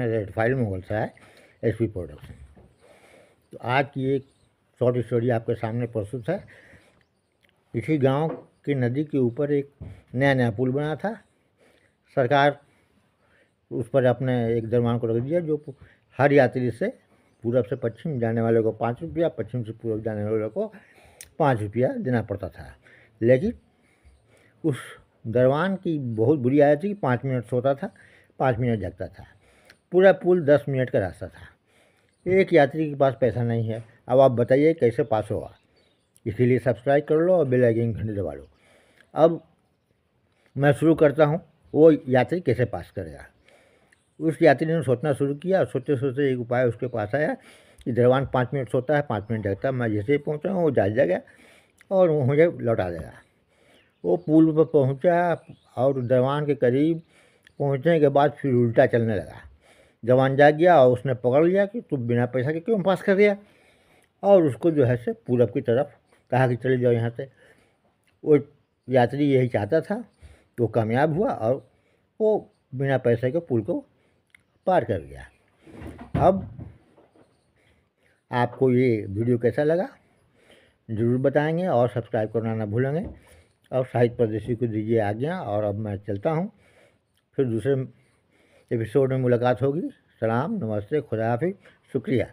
red file Mughal है S P production तो आज की एक शॉर्ट स्टोरी आपके सामने प्रस्तुत है इसी गांव की नदी के ऊपर एक नया नया पुल बना था सरकार उस पर अपने एक दरमान को रख दिया जो हर यात्री से पूरब से पश्चिम जाने वाले को पाँच रुपया पश्चिम से पूरब जाने वाले को पाँच रुपया देना पड़ता था लेकिन उस दरवान की बहुत बुरी आदत थी कि पाँच मिनट सोता था पाँच मिनट जगता था पूरा पुल दस मिनट का रास्ता था एक यात्री के पास पैसा नहीं है अब आप बताइए कैसे पास होगा इसीलिए सब्सक्राइब कर लो और बेल आइकन घंटे दबा लो अब मैं शुरू करता हूँ वो यात्री कैसे पास करेगा उस यात्री ने सोचना शुरू किया और सोचते सोचते एक उपाय उसके पास आया कि दरवान पाँच मिनट सोता है पाँच मिनट जगता है मैं जैसे ही पहुँचा हूँ वो जा जाएगा और वो मुझे लौटा देगा वो पुल पर पहुँचा और दरवान के करीब पहुँचने के बाद फिर उल्टा चलने लगा जवान जाग गया और उसने पकड़ लिया कि तुम बिना पैसा के क्यों पास कर गया और उसको जो है से पूरब की तरफ कहा कि चले जाओ यहाँ से वो यात्री यही चाहता था वो कामयाब हुआ और वो बिना पैसे के पुल को पार कर गया अब आपको ये वीडियो कैसा लगा ज़रूर बताएंगे और सब्सक्राइब करना ना भूलेंगे और साहित्य प्रदेशी को दीजिए आज्ञा और अब मैं चलता हूँ फिर दूसरे एपिसोड में मुलाकात होगी सलाम नमस्ते खुदाफि शुक्रिया